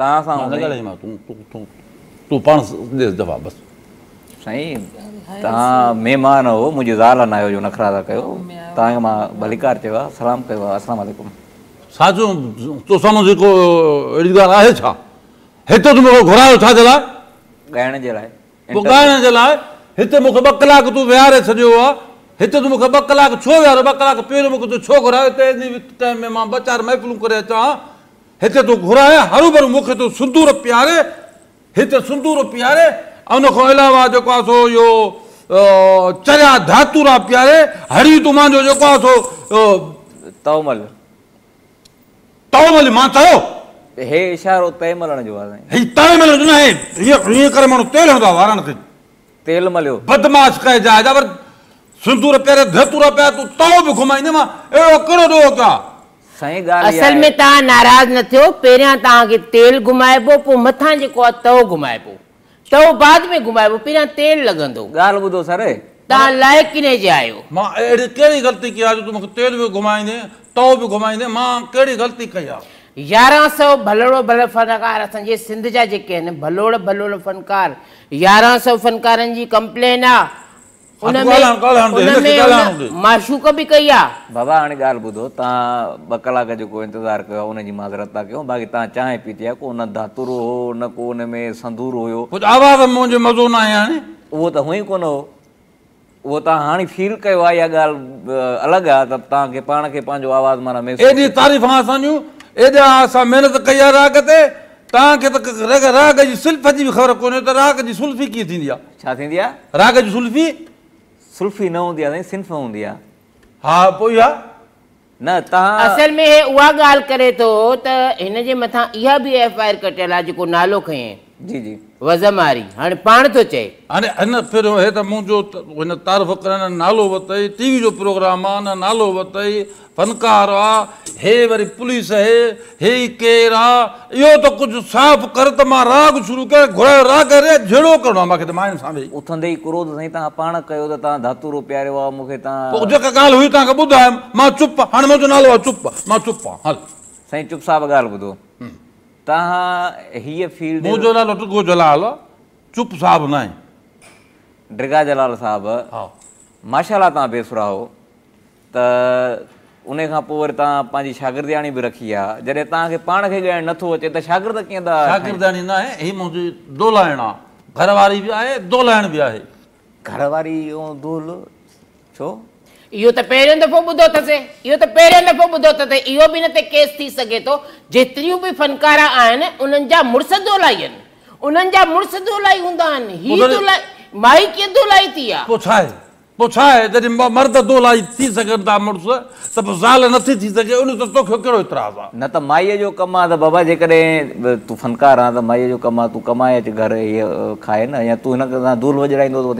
तव्हां सां तूं पाण दफ़ा बसि साईं तव्हां महिमान हो मुंहिंजी ज़ाल न आयो जो नखरा था कयो तव्हांखे मां भलीकार चयो आहे सलाम कयो आहे असलाम वलकुम साजो तो साम्हूं जेको अहिड़ी ॻाल्हि आहे छा हिते त मूंखे घुरायो छा जे लाइ ॻाइण जे लाइ पोइ ॻाइण जे लाइ हिते मूंखे ॿ कलाक तूं विहारे छॾियो आहे हिते त मूंखे ॿ कलाक छो विहारियो ॿ कलाक पहिरियों छो हिते तूं घुराए हरूभरू मूंखे तूं सुंदूर पीआरे प्यारे सुंदूर पीआरे ऐं उनखां अलावा जेको सो इहो चरिया धातूरा पीआरे हरी तूं मुंहिंजो जेको सो तवमल तवमल मां चयो हे इशारो तय जो आहे हे तय जो न आहे हीअं हीअं करे माण्हू तेल हूंदो आहे वारनि तेल मलियो बदमाश कजे जा वरी सुंदूर पीआरे धतूरा पिया तूं तओ बि घुमाईंदे मां अहिड़ो कहिड़ो ॾोह कयो सही ॻाल्हि असल में तव्हां नाराज़ न थियो पहिरियां तव्हांखे तेल घुमाइबो पोइ मथां जेको आहे घुमाइबो तओ बाद में घुमाइबो पहिरियां तेल लॻंदो ॻाल्हि ॿुधो सर तव्हां लाइ किने जे आहियो मां अहिड़ी ग़लती कई जो तूं तेल बि घुमाईंदे तओ बि घुमाईंदे मां कहिड़ी ग़लती कई आहे भलोड़ो भल फ़नकार असांजे सिंध जा जेके आहिनि भलोड़ भलोड़ फ़नकार यारहं सौ जी कंप्लेन आहे ॿ कलाक जेको इंतज़ारु कयो तव्हां चांहि पीती आहे को न धातूरो हो न को हुन में संदूरो मज़ो न आहे उहो त हुअई कोन हो उहो तव्हां हाणे फील कयो आहे इहा ॻाल्हि अलॻि आहे तव्हांखे पाण खे पंहिंजो आवाज़ माना मिले राग जी बि ख़बर कोन्हे त राग जी सुली कीअं थींदी आहे छा थींदी आहे राग जी सुली सुल्फ़ी न हूंदी आहे साईं न तव्हां असल में उहा ॻाल्हि करे थो त हिन जे मथां इहा बि एफ आई आर कटियल आहे जेको नालो खयईं जेका ॻाल्हि हुई मां चुप हाणे मुंहिंजो नालो आहे चुप मां चुप चुप ॻाल्हि ॿुधो तव्हां जलाल साहिब माशा तव्हां बेसर हुआ त उन खां पोइ वरी तव्हां पंहिंजी शागिर्दानी बि रखी आहे जॾहिं तव्हांखे पाण खे ॻाइणु नथो अचे त शागिर्द कीअं दोल छो इहो त पहिरियों दफ़ो ॿुधो अथसि इहो त पहिरियों दफ़ो ॿुधो अथसि इहो बि न त केस थी सघे थो जेतिरियूं बि फनकार आहिनि उन्हनि जा मुड़ुस थो लाई आहिनि उन्हनि जा मुड़ुस थो लाई हूंदा आहिनि माई कीअं थो लाई थी आहे न त माईअ जो कमु आहे त बाबा जेकॾहिं तूं फनकार आहे त माईअ जो कमु आहे तूं कमाए अचु घर इहे खाए न या तूं हिन वजराईंदो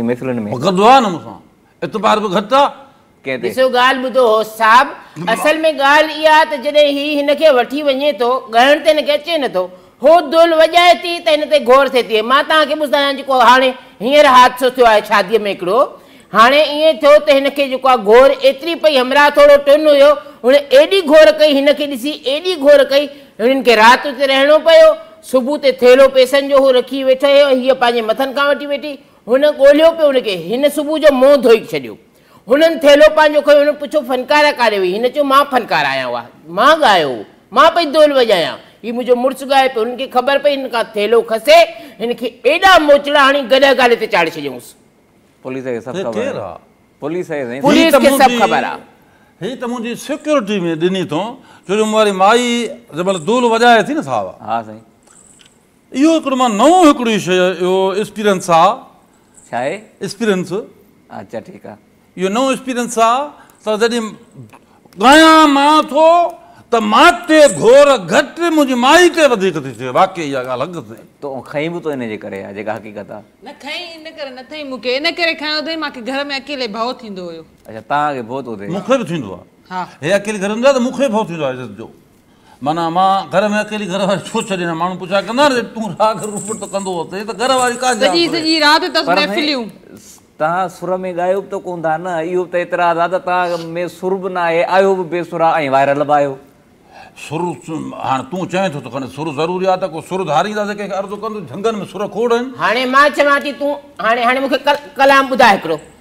त में ॾिसो ॻाल्हि ॿुधो हो साहब असल में ॻाल्हि इहा त जॾहिं हिन खे वठी वञे थो ॻाइण ते हिन खे अचे नथो हो दुल वॼाए थी त हिन ते गौर थिए थी मां तव्हांखे ॿुधायां जेको हाणे हींअर हादसो थियो आहे शादीअ में हिकिड़ो हाणे ईअं थियो त हिनखे जेको आहे एतिरी पई हमराह थोरो टिन हुयो हुन एॾी कई हिनखे ॾिसी एॾी कई हिननि खे राति ते रहणो पियो सुबुह ते थेलो पैसनि जो हू रखी वेठे हीअ पंहिंजे मथनि खां वठी वेठी हुन ॻोल्हियो पियो हुनखे हिन सुबुह जो मुंहुं धोई छॾियो हुननि थेलो पंहिंजो खयो हुन पुछो फनकारा काॾे हुई हिन चो मां फनकारा आया हुआ मां ॻायो मां पई दोल वॼायां हीउ मुंहिंजो मुड़ुसु ॻाए पियो हुनखे ख़बर पई हिन खां खसे हिन खे एॾा मोचड़ा हणी गॾे गाॾे ते चाढ़े छॾियऊंसि पुलिस खे सभु ख़बर आहे पुलिस खे पुलिस खे सभु ख़बर आहे ही त मुंहिंजी सिक्योरिटी में ॾिनी अथऊं जो वारी माई जंहिंमहिल दूल वॼाए थी न सावा हा साईं इहो हिकिड़ो मां नओं हिकिड़ी शइ इहो एक्सपीरियंस आहे छा एक्सपीरियंस अच्छा ठीकु आहे इहो नओं एक्सपीरियंस आहे त जॾहिं ॻायां मां थो त माते घोर घटि मुंहिंजी माई ते वधीक थी थिए वाकई इहा ॻाल्हि अॻु थिए तो खईं बि तो इन जे करे आहे जेका हक़ीक़त आहे न खईं इन करे न थई मूंखे इन करे खयो अथई मूंखे घर में अकेले भउ थींदो हुयो अच्छा तव्हांखे भउ थो थिए मूंखे बि थींदो आहे हा हे अकेले घर में आहे त मूंखे भउ थींदो आहे इज़त जो माना मां घर में अकेली घर वारी छो छॾींदा माण्हू पुछा कंदा तूं रूप कंदो त घर वारी तव्हां सुर में ॻायो बि त कोन था न इहो त एतिरा दादा तव्हां में सुर बि न आहे आयो बि बेसुर आहे ऐं वायरल बि आयो सुर हाणे तूं चवे थो त खणी सुर ज़रूरी आहे त को सुर धारींदासीं कंहिंखे अर्ज़ु कंदो में सुर खोड़ हाणे मां चवां थी तूं हाणे हाणे मूंखे कलाम ॿुधाए हिकिड़ो